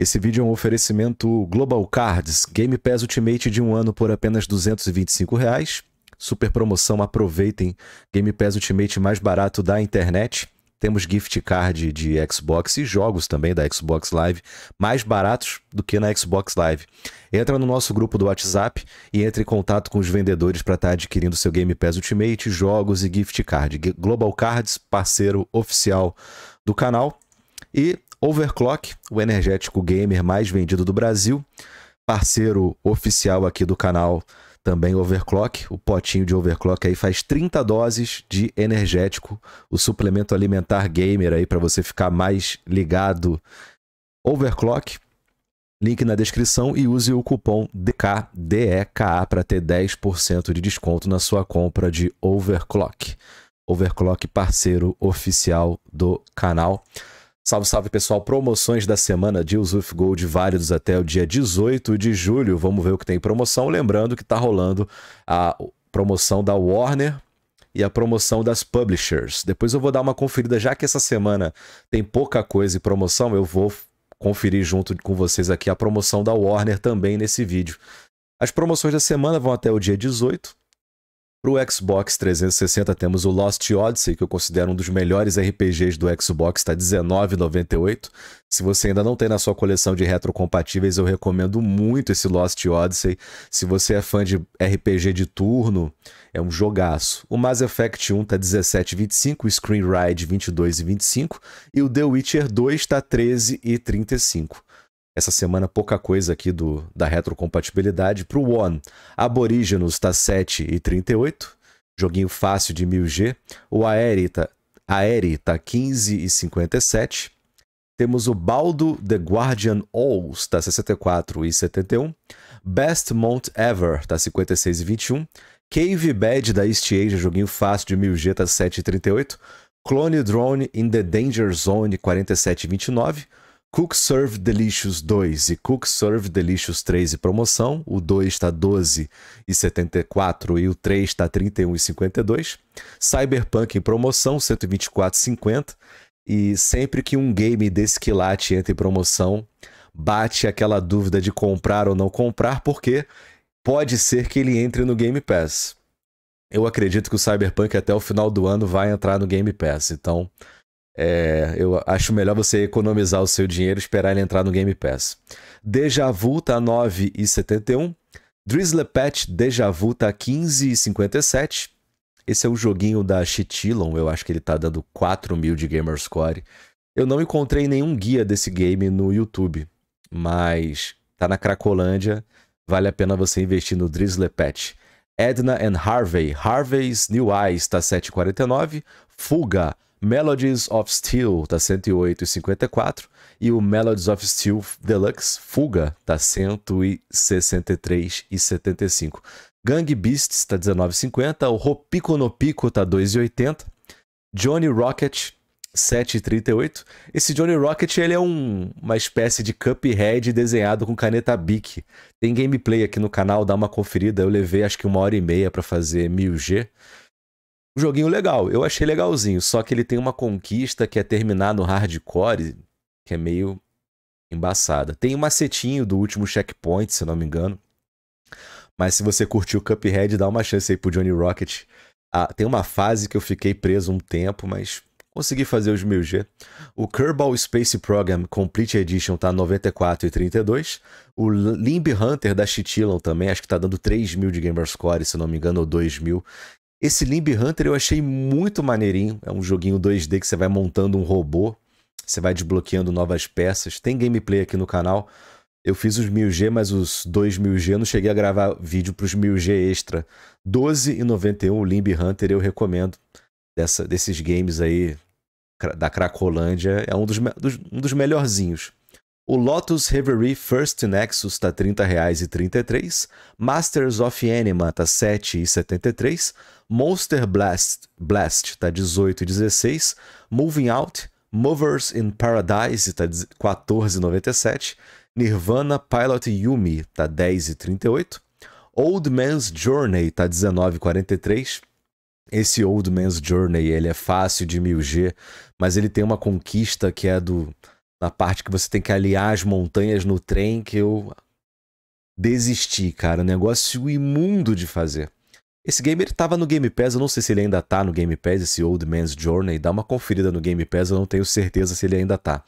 Esse vídeo é um oferecimento Global Cards, Game Pass Ultimate de um ano por apenas R$ 225. Reais. Super promoção, aproveitem. Game Pass Ultimate mais barato da internet. Temos gift card de Xbox e jogos também da Xbox Live, mais baratos do que na Xbox Live. Entra no nosso grupo do WhatsApp e entre em contato com os vendedores para estar tá adquirindo seu Game Pass Ultimate, jogos e gift card. Global Cards, parceiro oficial do canal. E Overclock, o energético gamer mais vendido do Brasil, parceiro oficial aqui do canal também Overclock, o potinho de Overclock aí faz 30 doses de energético, o suplemento alimentar gamer aí para você ficar mais ligado. Overclock, link na descrição e use o cupom DKDEKA para ter 10% de desconto na sua compra de Overclock. Overclock parceiro oficial do canal. Salve, salve pessoal, promoções da semana de Usuf Gold válidos até o dia 18 de julho. Vamos ver o que tem promoção. Lembrando que está rolando a promoção da Warner e a promoção das publishers. Depois eu vou dar uma conferida, já que essa semana tem pouca coisa e promoção, eu vou conferir junto com vocês aqui a promoção da Warner também nesse vídeo. As promoções da semana vão até o dia 18. Pro Xbox 360 temos o Lost Odyssey, que eu considero um dos melhores RPGs do Xbox, está R$19,98. Se você ainda não tem na sua coleção de retrocompatíveis, eu recomendo muito esse Lost Odyssey. Se você é fã de RPG de turno, é um jogaço. O Mass Effect 1 tá 17,25, o Screen Ride 22,25 e o The Witcher 2 tá 13,35. Essa semana pouca coisa aqui do, da retrocompatibilidade. Para o One, Aborígenos está 7,38, joguinho fácil de 1000G. O Aeri está tá 15,57. Tá Temos o Baldo The Guardian Alls, está 64,71. Best Mount Ever, está 56,21. Cave Bad da East Asia, joguinho fácil de 1000G, está 7,38. Clone Drone in the Danger Zone, 47,29. Cook Serve Delicious 2 e Cook Serve Delicious 3 em promoção. O 2 está 12,74 e o 3 está 31,52. Cyberpunk em promoção, 124,50. E sempre que um game desse quilate entra em promoção, bate aquela dúvida de comprar ou não comprar, porque pode ser que ele entre no Game Pass. Eu acredito que o Cyberpunk até o final do ano vai entrar no Game Pass, então é, eu acho melhor você economizar o seu dinheiro e esperar ele entrar no Game Pass. Deja Vu tá 9,71. Drizzle Patch Deja Vu tá 15,57. Esse é o joguinho da Chitilon, eu acho que ele tá dando 4 mil de Gamer Score Eu não encontrei nenhum guia desse game no YouTube, mas tá na Cracolândia, vale a pena você investir no Drizzle Patch. Edna and Harvey, Harvey's New Eyes tá 7,49. Fuga, Melodies of Steel tá 108,54 e o Melodies of Steel Deluxe Fuga tá 163,75. Gang Beasts tá 19,50, o Ropico no Pico tá 2,80, Johnny Rocket 7,38. Esse Johnny Rocket ele é um, uma espécie de Cuphead desenhado com caneta Bic. Tem gameplay aqui no canal, dá uma conferida. Eu levei acho que uma hora e meia para fazer 1000G joguinho legal, eu achei legalzinho, só que ele tem uma conquista que é terminar no hardcore, que é meio embaçada. Tem um macetinho do último checkpoint, se não me engano. Mas se você curtiu o Cuphead, dá uma chance aí pro Johnny Rocket. Ah, tem uma fase que eu fiquei preso um tempo, mas consegui fazer os meus. G. O Kerbal Space Program Complete Edition tá 94,32. O Limb Hunter da Chitilon também, acho que tá dando 3 mil de Gamerscore, se não me engano, ou 2 mil. Esse Limb Hunter eu achei muito maneirinho. É um joguinho 2D que você vai montando um robô, você vai desbloqueando novas peças. Tem gameplay aqui no canal. Eu fiz os 1000G, mas os 2000G eu não cheguei a gravar vídeo para os 1000G extra. 12,91 Limb Hunter eu recomendo. Dessa, desses games aí da Cracolândia, é um dos, dos, um dos melhorzinhos. O Lotus Reverie First Nexus está R$ 30,33, Masters of Anima está R$ 7,73, Monster Blast, Blast tá R$ 18,16, Moving Out, Movers in Paradise está R$ 14,97, Nirvana Pilot Yumi está R$ 10,38, Old Man's Journey está R$ 19,43, esse Old Man's Journey, ele é fácil de 1000G, mas ele tem uma conquista que é do na parte que você tem que aliar as montanhas no trem que eu desisti, cara. Negócio imundo de fazer. Esse game ele tava no Game Pass, eu não sei se ele ainda tá no Game Pass, esse Old Man's Journey. Dá uma conferida no Game Pass, eu não tenho certeza se ele ainda tá.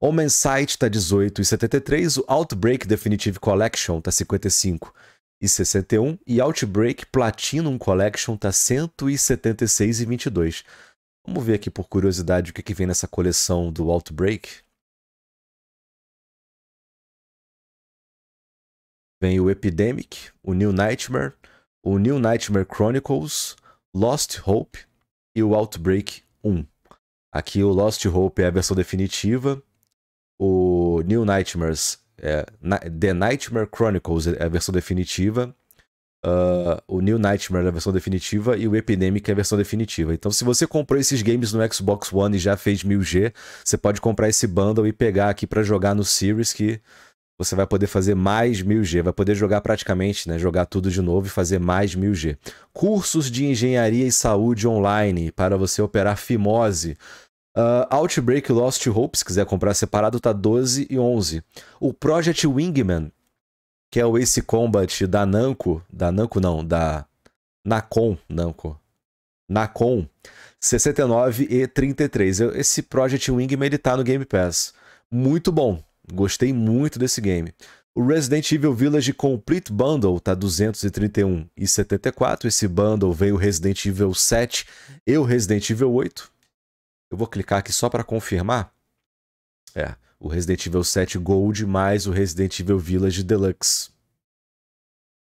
Homens Sight tá 18,73, o Outbreak Definitive Collection tá 55,61. e e Outbreak Platinum Collection tá 176,22. e Vamos ver aqui por curiosidade o que, que vem nessa coleção do Outbreak. Vem o Epidemic, o New Nightmare, o New Nightmare Chronicles, Lost Hope e o Outbreak 1. Aqui o Lost Hope é a versão definitiva, o New Nightmares é, The Nightmare Chronicles é a versão definitiva. Uh, o New Nightmare é a versão definitiva e o Epidemic é a versão definitiva. Então, se você comprou esses games no Xbox One e já fez 1000G, você pode comprar esse bundle e pegar aqui para jogar no Series que você vai poder fazer mais 1000G, vai poder jogar praticamente, né, jogar tudo de novo e fazer mais 1000G. Cursos de engenharia e saúde online para você operar fimose. Uh, Outbreak Lost Hope, se quiser comprar separado, tá 12 e 11. O Project Wingman, que é o Ace Combat da Namco, da Namco não, da Nacon, Namco. Nacon 69 e 33. Esse Project Wingman ele tá no Game Pass. Muito bom, Gostei muito desse game. O Resident Evil Village Complete Bundle tá 231,74. Esse bundle veio Resident Evil 7 e o Resident Evil 8. Eu vou clicar aqui só para confirmar. É, o Resident Evil 7 Gold mais o Resident Evil Village Deluxe.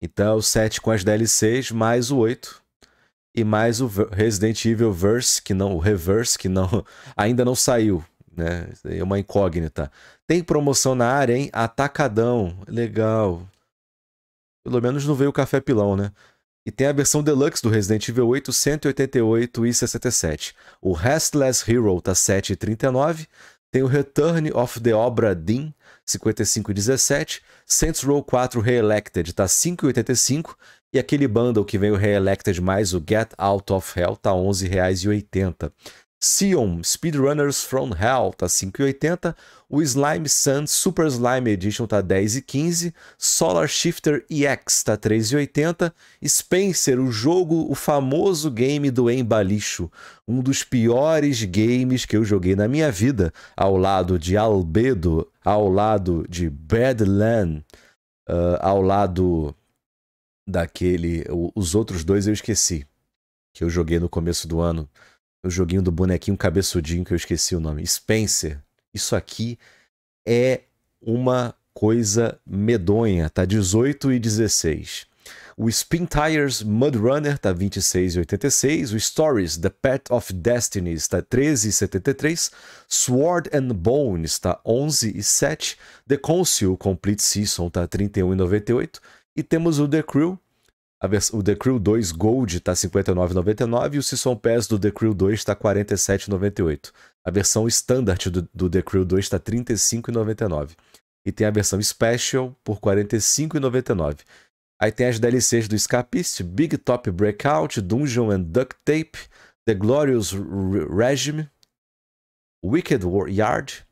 Então, o 7 com as DLCs mais o 8 e mais o Resident Evil Verse, que não o Reverse, que não ainda não saiu né? é uma incógnita. Tem promoção na área, hein? Atacadão. Legal. Pelo menos não veio o café pilão, né? E tem a versão deluxe do Resident Evil 8 188 e 67. O Restless Hero tá 7,39. Tem o Return of the Obra Dinn 55,17. Saints Row 4 Reelected tá 5,85. E aquele bundle que vem o Reelected mais o Get Out of Hell tá R$ 11,80. Sion, Speedrunners from Hell, tá 5,80. O Slime Sun Super Slime Edition tá 10,15. Solar Shifter EX tá 3,80. Spencer, o jogo, o famoso game do Embalicho. Um dos piores games que eu joguei na minha vida. Ao lado de Albedo, ao lado de Badland, uh, ah, ao lado daquele... Os outros dois eu esqueci. Que eu joguei no começo do ano o joguinho do bonequinho cabeçudinho que eu esqueci o nome. Spencer. Isso aqui é uma coisa medonha, tá 18 e 16. O Spin Tires Mud Runner tá 26,86. O Stories The Pet of Destiny está 13,73. Sword and Bone está 11,7. The Council Complete Season tá 31,98. E temos o The Crew o The Crew 2 Gold está 59,99 e o Season Pass do The Crew 2 está 47,98. A versão Standard do, do The Crew 2 está 35,99. E tem a versão Special por 45,99. Aí tem as DLCs do Escapist, Big Top Breakout, Dungeon and Duct Tape, The Glorious Regime, Wicked War Yard,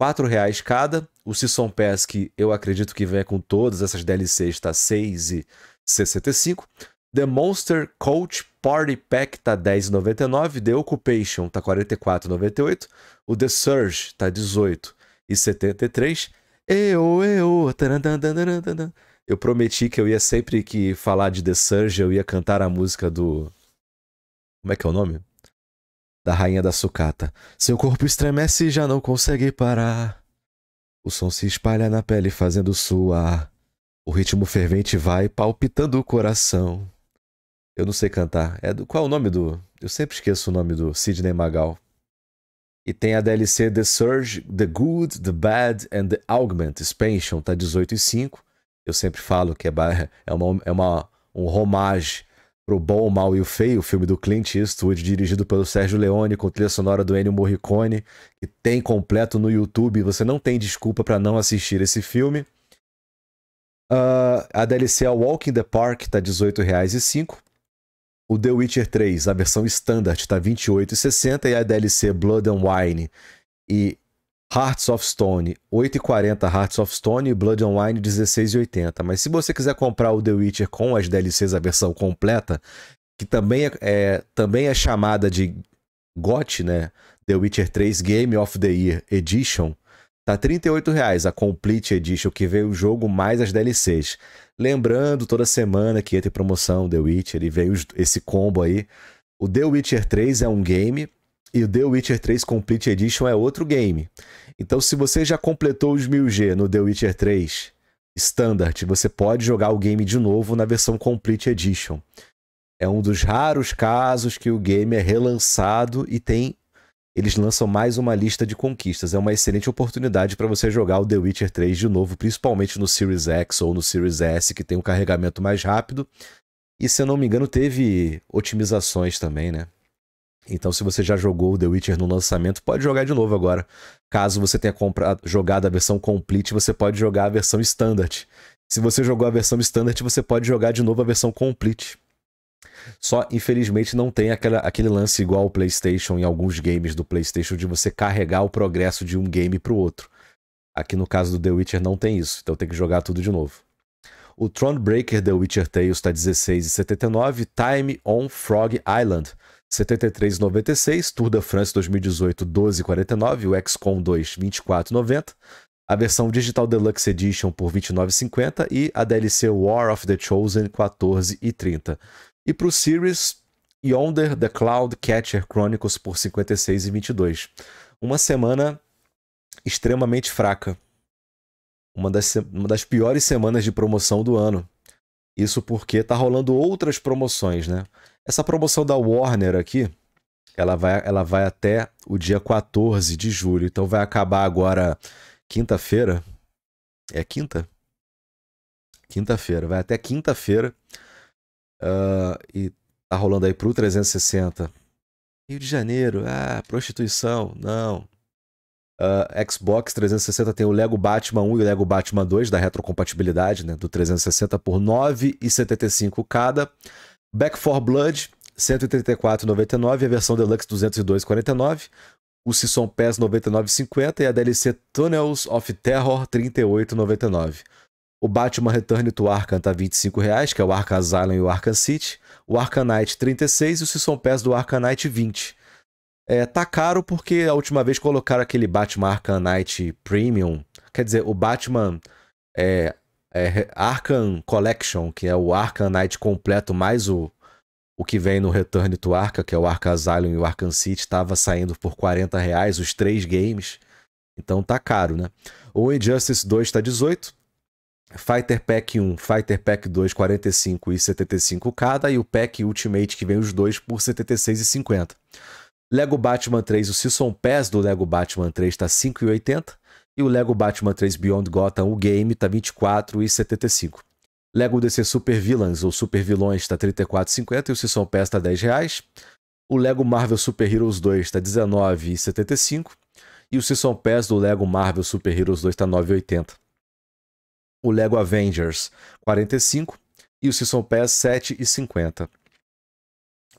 R$ reais cada. O Season Pass, que eu acredito que venha com todas essas DLCs, está R$ 6,99. 65. The Monster Coach Party Pack tá 10,99. The Occupation tá 44,98. O The Surge tá 18,73. Eu, eu, eu prometi que eu ia sempre que falar de The Surge, eu ia cantar a música do. Como é que é o nome? Da Rainha da Sucata. Seu corpo estremece e já não consegue parar. O som se espalha na pele, fazendo suar. O ritmo fervente vai palpitando o coração. Eu não sei cantar. É do qual é o nome do? Eu sempre esqueço o nome do Sidney Magal. E tem a DLC The Surge, The Good, The Bad and The Augment Expansion, tá 18 e 5. Eu sempre falo que é, é, uma, é uma, um homage pro Bom, o Mal e o Feio, o filme do Clint Eastwood, dirigido pelo Sérgio Leone, com trilha sonora do Ennio Morricone, que tem completo no YouTube. Você não tem desculpa para não assistir esse filme. Uh, a DLC é Walk in the Park tá R$18,05. O The Witcher 3, a versão standard, tá R$28,60. E a DLC Blood and Wine e Hearts of Stone, 8,40 Hearts of Stone e Blood and Wine 16,80. Mas se você quiser comprar o The Witcher com as DLCs, a versão completa, que também é, é também é chamada de GOT, né? The Witcher 3 Game of the Year Edition, Tá R$ reais. a Complete Edition, que veio o jogo mais as DLCs. Lembrando, toda semana que entra em promoção The Witcher, e veio esse combo aí. O The Witcher 3 é um game e o The Witcher 3 Complete Edition é outro game. Então, se você já completou os 1000G no The Witcher 3 Standard, você pode jogar o game de novo na versão Complete Edition. É um dos raros casos que o game é relançado e tem eles lançam mais uma lista de conquistas. É uma excelente oportunidade para você jogar o The Witcher 3 de novo, principalmente no Series X ou no Series S, que tem um carregamento mais rápido. E se eu não me engano, teve otimizações também, né? Então, se você já jogou o The Witcher no lançamento, pode jogar de novo agora. Caso você tenha comprado, jogado a versão Complete, você pode jogar a versão Standard. Se você jogou a versão Standard, você pode jogar de novo a versão Complete. Só, infelizmente, não tem aquela, aquele lance igual ao PlayStation em alguns games do PlayStation de você carregar o progresso de um game para o outro. Aqui no caso do The Witcher não tem isso, então tem que jogar tudo de novo. O Thronebreaker The Witcher Tales está 16,79, Time on Frog Island 73,96, Tour da France 2018 12,49, o XCOM 2 24,90, a versão Digital Deluxe Edition por 29,50 e a DLC War of the Chosen 14,30 e para o Series Yonder The Cloud Catcher Chronicles por 56 e 22. Uma semana extremamente fraca. Uma das, uma das piores semanas de promoção do ano. Isso porque tá rolando outras promoções, né? Essa promoção da Warner aqui, ela vai, ela vai até o dia 14 de julho. Então vai acabar agora quinta-feira. É quinta? Quinta-feira. Vai até quinta-feira Uh, e tá rolando aí pro 360. Rio de Janeiro, ah, prostituição, não. Uh, Xbox 360 tem o Lego Batman 1 e o Lego Batman 2 da retrocompatibilidade, né, do 360 por 9,75 cada. Back 4 Blood 134,99 a versão Deluxe 202,49. O Sisson Pass 99,50 e a DLC Tunnels of Terror 38,99. O Batman Return to Arkham tá 25, reais, que é o Arkham Asylum e o Arkham City. O Arkham Knight 36 e o Season Pass do Arkham Knight 20. É, tá caro porque a última vez colocaram aquele Batman Arkham Knight Premium. Quer dizer, o Batman é, é, Arkham Collection, que é o Arkham Knight completo, mais o, o que vem no Return to Arkham, que é o Arkham Asylum e o Arkham City, estava saindo por 40 reais os três games. Então tá caro, né? O Injustice 2 tá 18, Fighter Pack 1, Fighter Pack 2, 45 e 75 cada, e o Pack Ultimate, que vem os dois, por 76,50. Lego Batman 3, o Season Pass do Lego Batman 3 está 5,80 e o Lego Batman 3 Beyond Gotham, o game, está 24,75. Lego DC Super Villains, ou Super Vilões, está 34,50 e o Season Pass está 10 reais. O Lego Marvel Super Heroes 2 está 19,75 e o Season Pass do Lego Marvel Super Heroes 2 está 9,80 o Lego Avengers 45 e o Season Pass 7,50.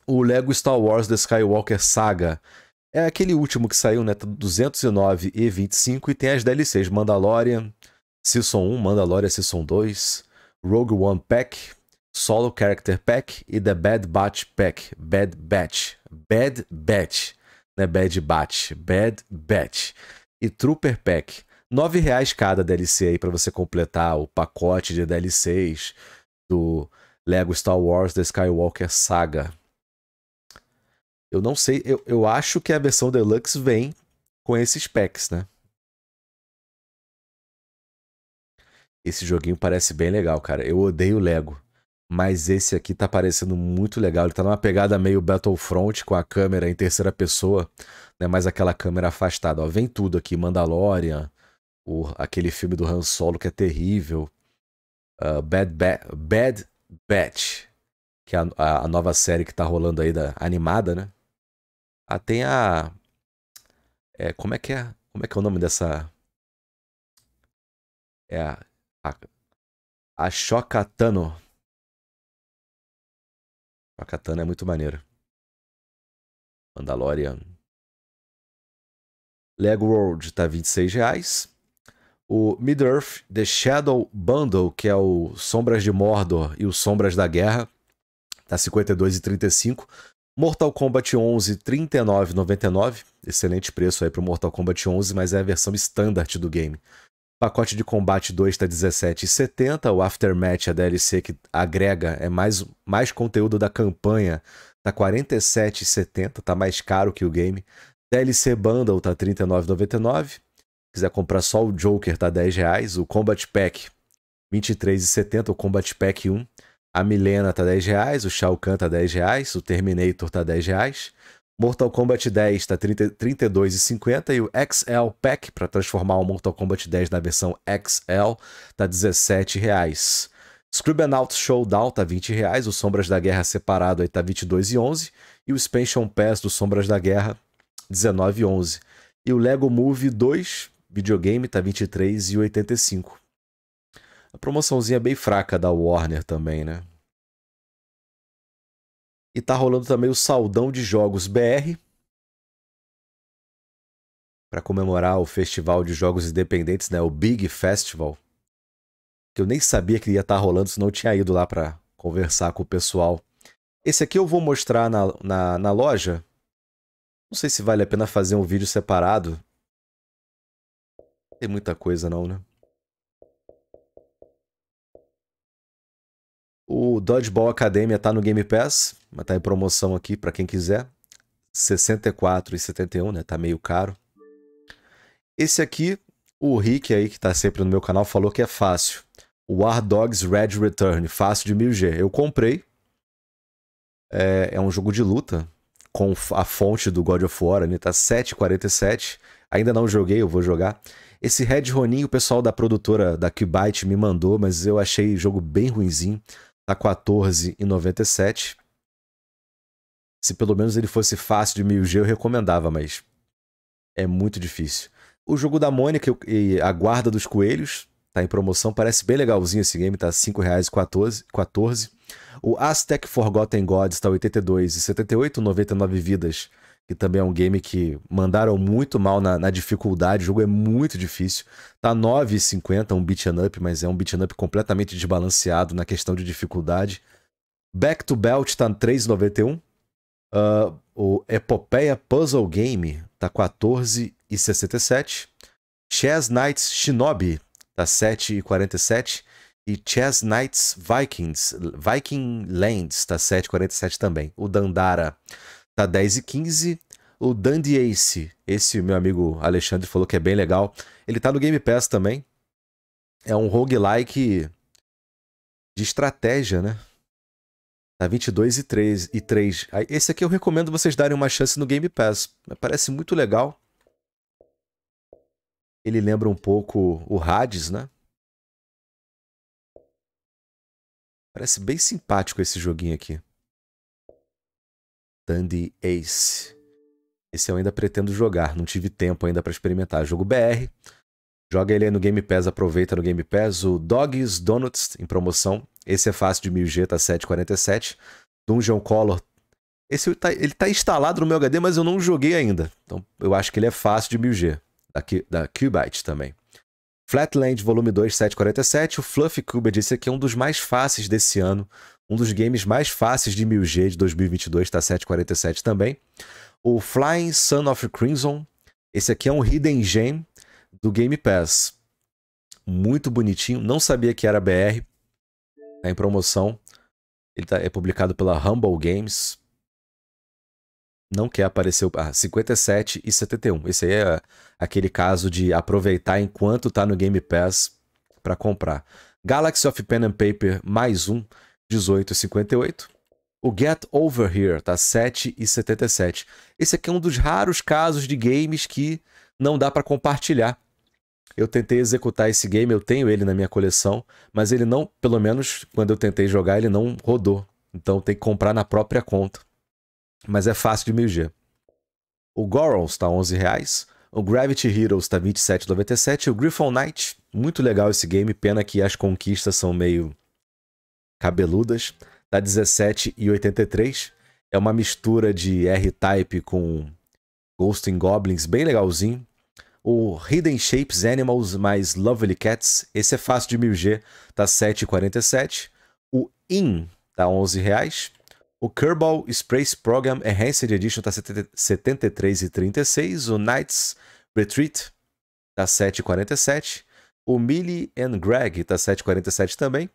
O Lego Star Wars The Skywalker Saga é aquele último que saiu, né? Tá 209 e 25 e tem as DLCs Mandalorian, Season 1, Mandalorian Season 2, Rogue One Pack, Solo Character Pack e The Bad Batch Pack. Bad Batch. Bad Batch. Né? Bad Batch. Bad Batch. E Trooper Pack. 9 reais cada DLC aí para você completar o pacote de DLCs do Lego Star Wars The Skywalker Saga. Eu não sei, eu, eu acho que a versão Deluxe vem com esses packs, né? Esse joguinho parece bem legal, cara. Eu odeio Lego. Mas esse aqui tá parecendo muito legal. Ele tá numa pegada meio Battlefront com a câmera em terceira pessoa, né? Mas aquela câmera afastada. Ó, vem tudo aqui: Mandalorian, o, aquele filme do Han Solo que é terrível. Uh, Bad, ba Bad Batch, que é a, a, nova série que tá rolando aí, da, animada, né? Ah, tem a. É, como é que é? Como é que é o nome dessa. É a. A, a Shokatano. Shokatano é muito maneiro. Mandalorian. Lego World tá 26 reais o Middle-earth The Shadow Bundle, que é o Sombras de Mordor e o Sombras da Guerra, tá 52 e 35. Mortal Kombat 11 39,99, excelente preço aí para o Mortal Kombat 11, mas é a versão standard do game. Pacote de combate 2 tá 17,70, o Aftermath, a DLC que agrega é mais, mais conteúdo da campanha, tá 47,70, tá mais caro que o game. DLC Bundle tá 39,99 Quiser comprar só o Joker, tá 10 reais. O Combat Pack, 23,70. O Combat Pack 1. A Milena tá 10 reais. O Shao Kahn tá 10 reais. O Terminator tá 10 reais. Mortal Kombat 10 tá 32,50 e o XL Pack para transformar o Mortal Kombat 10 na versão XL tá 17 reais. Scribblenaut Showdown tá 20 reais, o Sombras da Guerra separado aí tá 22,11 e o Expansion Pass do Sombras da Guerra 19,11. E o Lego Movie 2 Videogame tá 23,85. A promoçãozinha bem fraca da Warner também, né? E tá rolando também o saldão de jogos BR para comemorar o Festival de Jogos Independentes, né, o Big Festival. Que eu nem sabia que ia estar tá rolando, se não tinha ido lá para conversar com o pessoal. Esse aqui eu vou mostrar na, na, na loja. Não sei se vale a pena fazer um vídeo separado tem muita coisa não, né? O Dodgeball Academia tá no Game Pass, mas tá em promoção aqui para quem quiser. 64 e 71, né? Tá meio caro. Esse aqui, o Rick aí que tá sempre no meu canal falou que é fácil. War Dogs Red Return, fácil de 1000G. Eu comprei. É, é, um jogo de luta com a fonte do God of War, ele tá 7,47. Ainda não joguei, eu vou jogar. Esse Red Ronin, o pessoal da produtora da Cubite me mandou, mas eu achei o jogo bem ruinzinho. Tá 14,97. Se pelo menos ele fosse fácil de 1000G, eu recomendava, mas é muito difícil. O jogo da Mônica e a Guarda dos Coelhos tá em promoção, parece bem legalzinho esse game, tá R$ 5,14. 14. O Aztec Forgotten Gods tá R$ 82,78, 99 vidas que também é um game que mandaram muito mal na, na dificuldade. O jogo é muito difícil. Tá 9,50, um beat'em up, mas é um beat'em up completamente desbalanceado na questão de dificuldade. Back to Belt tá 3,91. Uh, ah, o Epopeia Puzzle Game tá 14,67. Chess Knights Shinobi tá 7,47. E Chess Knights Vikings, Viking Lands, tá 7,47 também. O Dandara tá 10 e 15. O Dandy Ace, esse meu amigo Alexandre falou que é bem legal. Ele tá no Game Pass também. É um roguelike de estratégia, né? Tá 22 e 3, e 3. Esse aqui eu recomendo vocês darem uma chance no Game Pass. Parece muito legal. Ele lembra um pouco o Hades, né? Parece bem simpático esse joguinho aqui. Tandy Ace. Esse eu ainda pretendo jogar, não tive tempo ainda para experimentar. Jogo BR. Joga ele aí no Game Pass, aproveita no Game Pass. O Dogs Donuts em promoção. Esse é fácil de 1000G, tá 7,47. Dungeon Color. Esse ele tá, ele tá instalado no meu HD, mas eu não joguei ainda. Então eu acho que ele é fácil de 1000G. Da, da Qbyte também. Flatland Volume 2, 747, o Fluffy Cube disse que é um dos mais fáceis desse ano, um dos games mais fáceis de 1000G de 2022, está 747 também. O Flying Sun of Crimson, esse aqui é um Hidden Gem do Game Pass. Muito bonitinho, não sabia que era BR, está em promoção. Ele tá, é publicado pela Humble Games, não quer aparecer o. Ah, 57 e 71. Esse aí é aquele caso de aproveitar enquanto tá no Game Pass para comprar. Galaxy of Pen and Paper mais um, 18,58. O Get Over Here tá 7,77. Esse aqui é um dos raros casos de games que não dá para compartilhar. Eu tentei executar esse game, eu tenho ele na minha coleção, mas ele não, pelo menos quando eu tentei jogar, ele não rodou. Então tem que comprar na própria conta mas é fácil de G. O Gorons está 11 reais, o Gravity Heroes está 27,97 e o Griffon Knight, muito legal esse game, pena que as conquistas são meio cabeludas, tá 17,83. É uma mistura de R-Type com Ghost and Goblins, bem legalzinho. O Hidden Shapes Animals mais Lovely Cats, esse é fácil de 1000G, tá 7,47. O In tá 11 reais. O Kerbal Space Program Enhanced Edition tá 73,36. O Knights Retreat tá 7,47. O Millie and Greg tá 7,47 também.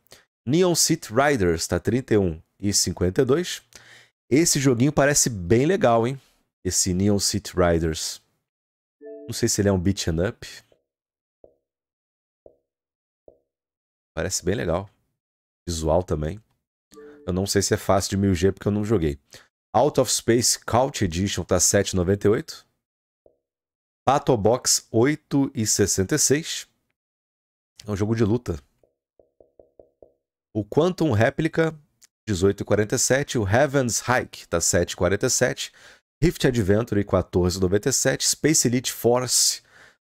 Neon City Riders tá 31,52. Esse joguinho parece bem legal, hein? Esse Neon City Riders. Não sei se ele é um beat and up. Parece bem legal. Visual também. Eu não sei se é fácil de 1000G porque eu não joguei. Out of Space Couch Edition tá 7,98. Box 8,66. É um jogo de luta. O Quantum Replica 18,47. O Heaven's Hike tá 7,47. Rift Adventure 14,97. Space Elite Force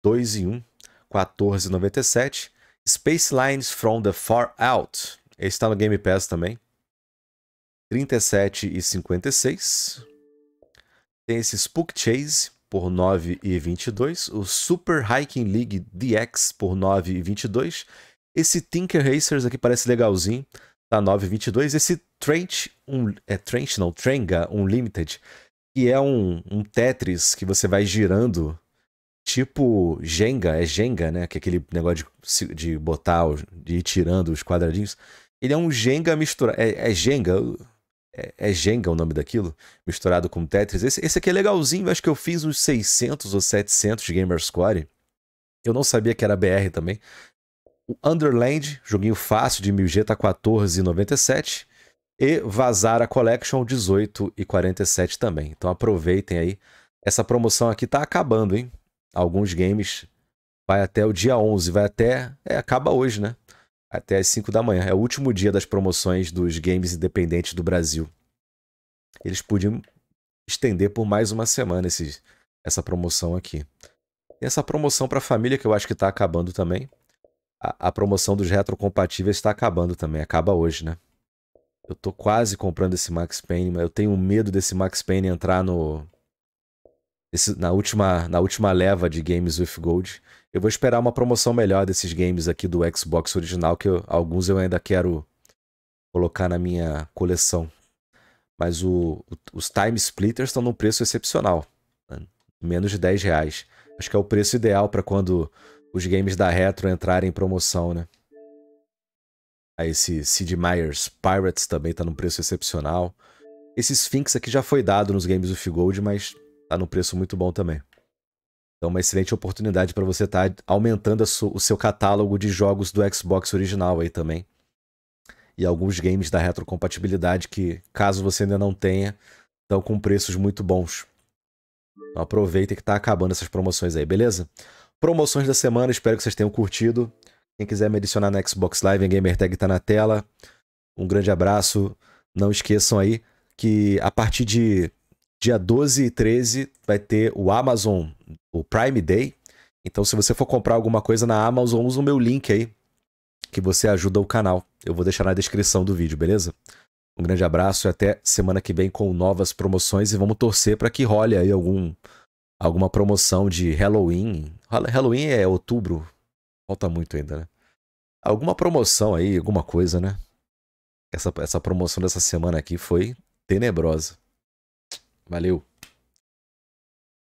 2 e 1, 14,97. Space Lines from the Far Out. Esse tá no Game Pass também. 37 e 56. Tem esse Spook Chase por 9 e 22, o Super Hiking League DX por 9 e 22. Esse Tinker Racers aqui parece legalzinho, tá 9 e 22. Esse Trench, um, é Trench não, Trenga Unlimited, que é um, um Tetris que você vai girando tipo Jenga, é Jenga, né? Que é aquele negócio de, de botar, de ir tirando os quadradinhos. Ele é um Jenga misturado. É, é Jenga? É, é, Jenga o nome daquilo, misturado com Tetris. Esse, esse aqui é legalzinho, acho que eu fiz uns 600 ou 700 de Gamer Score. Eu não sabia que era BR também. O Underland, joguinho fácil de 1000G, tá 14,97. E Vazara Collection, 18,47 também. Então aproveitem aí. Essa promoção aqui tá acabando, hein? Alguns games vai até o dia 11, vai até... É, acaba hoje, né? até às 5 da manhã. É o último dia das promoções dos games independentes do Brasil. Eles podiam estender por mais uma semana esse, essa promoção aqui. E essa promoção para família, que eu acho que está acabando também. A, a, promoção dos retrocompatíveis está acabando também, acaba hoje, né? Eu tô quase comprando esse Max Payne, mas eu tenho medo desse Max Payne entrar no, esse, na, última, na última leva de games with gold. Eu vou esperar uma promoção melhor desses games aqui do Xbox original, que eu, alguns eu ainda quero colocar na minha coleção. Mas o, o, os Time Splitters estão num preço excepcional. Né? Menos de 10 reais. Acho que é o preço ideal para quando os games da Retro entrarem em promoção, né? Aí ah, esse Sid Meier's Pirates também está num preço excepcional. Esse Sphinx aqui já foi dado nos games do Gold, mas tá num preço muito bom também. Então, uma excelente oportunidade para você estar tá aumentando o seu catálogo de jogos do Xbox original aí também. E alguns games da retrocompatibilidade que, caso você ainda não tenha, estão com preços muito bons. Então, aproveita que está acabando essas promoções aí, beleza? Promoções da semana, espero que vocês tenham curtido. Quem quiser me adicionar na Xbox Live, a Gamertag está na tela. Um grande abraço. Não esqueçam aí que a partir de Dia 12 e 13 vai ter o Amazon, o Prime Day. Então, se você for comprar alguma coisa na Amazon, usa o meu link aí, que você ajuda o canal. Eu vou deixar na descrição do vídeo, beleza? Um grande abraço e até semana que vem com novas promoções. E vamos torcer para que role aí algum, alguma promoção de Halloween. Halloween é outubro, falta muito ainda, né? Alguma promoção aí, alguma coisa, né? Essa, essa promoção dessa semana aqui foi tenebrosa. Valeu!